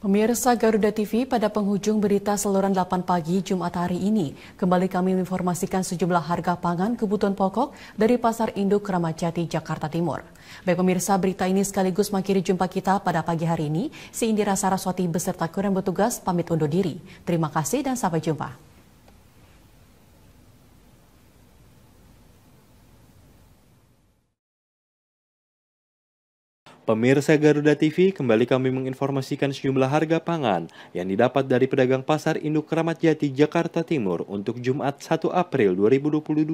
Pemirsa Garuda TV, pada penghujung berita seluruh 8 pagi Jumat hari ini, kembali kami informasikan sejumlah harga pangan kebutuhan pokok dari Pasar Induk Ramadjati Jakarta Timur. Baik pemirsa, berita ini sekaligus mengakhiri jumpa kita pada pagi hari ini. Si Indira Saraswati beserta kurang bertugas pamit undur diri. Terima kasih dan sampai jumpa. Pemirsa Garuda TV, kembali kami menginformasikan sejumlah harga pangan yang didapat dari pedagang pasar Induk Kramat Jati, Jakarta Timur untuk Jumat 1 April 2022.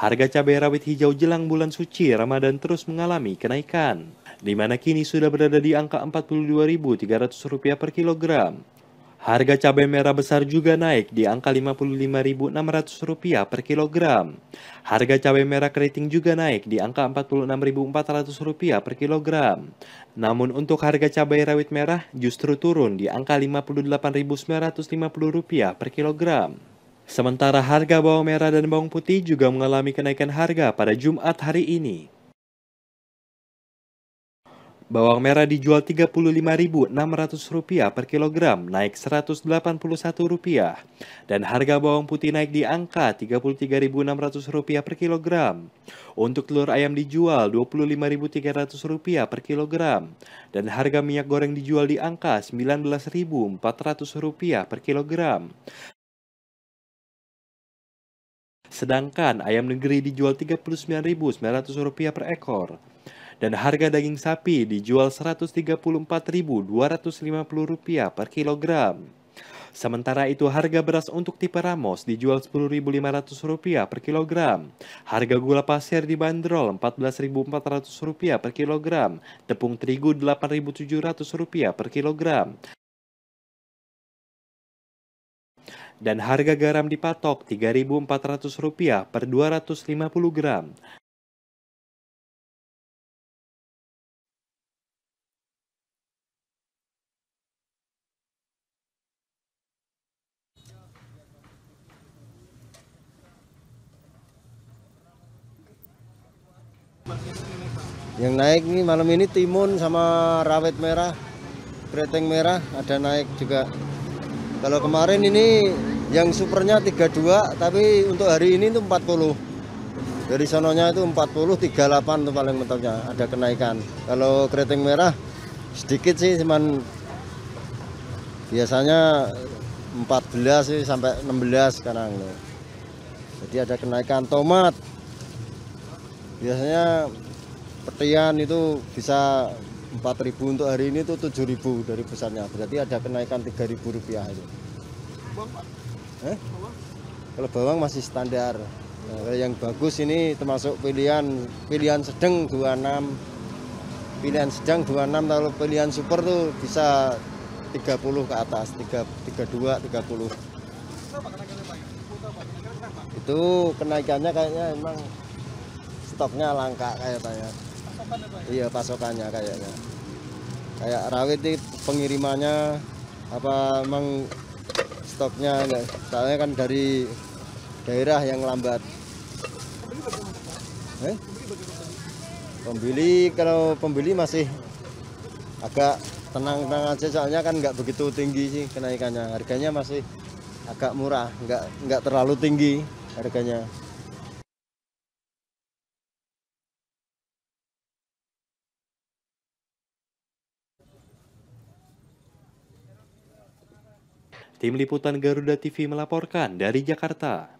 Harga cabai rawit hijau jelang bulan suci Ramadan terus mengalami kenaikan, di mana kini sudah berada di angka Rp42.300 per kilogram. Harga cabai merah besar juga naik di angka Rp55.600 per kilogram. Harga cabai merah keriting juga naik di angka Rp46.400 per kilogram. Namun untuk harga cabai rawit merah justru turun di angka Rp58.950 per kilogram. Sementara harga bawang merah dan bawang putih juga mengalami kenaikan harga pada Jumat hari ini. Bawang merah dijual Rp35.600 per kilogram, naik Rp181. Dan harga bawang putih naik di angka Rp33.600 per kilogram. Untuk telur ayam dijual Rp25.300 per kilogram. Dan harga minyak goreng dijual di angka Rp19.400 per kilogram. Sedangkan ayam negeri dijual Rp39.900 per ekor dan harga daging sapi dijual Rp134.250 per kilogram. Sementara itu harga beras untuk tipe Ramos dijual Rp10.500 per kilogram. Harga gula pasir dibanderol Rp14.400 per kilogram, tepung terigu Rp8.700 per kilogram. Dan harga garam dipatok Rp3.400 per 250 gram. Yang naik nih malam ini timun sama rawit merah, kreteng merah ada naik juga. Kalau kemarin ini yang supernya 32 tapi untuk hari ini itu 40. Dari sononya itu 40 38 itu paling mentoknya ada kenaikan. Kalau kreteng merah sedikit sih cuman biasanya 14 sih sampai 16 sekarang loh. Jadi ada kenaikan tomat biasanya petian itu bisa 4000 untuk hari ini itu 7000 dari pesannya berarti ada kenaikan 3000 rupiah itu bawang pak? Eh? Bawang? kalau bawang masih standar nah, kalau yang bagus ini termasuk pilihan pilihan sedang 26 pilihan sedang 26 kalau pilihan super tuh bisa 30 ke atas 3, 32 30 itu kenaikannya kayaknya emang stoknya langka kayaknya. Pasokan ya? Iya pasokannya kayaknya. Kayak rawit di pengirimannya apa emang stoknya enggak soalnya kan dari daerah yang lambat eh? pembeli kalau pembeli masih agak tenang-tenang aja soalnya kan nggak begitu tinggi sih kenaikannya harganya masih agak murah nggak nggak terlalu tinggi harganya Tim Liputan Garuda TV melaporkan dari Jakarta.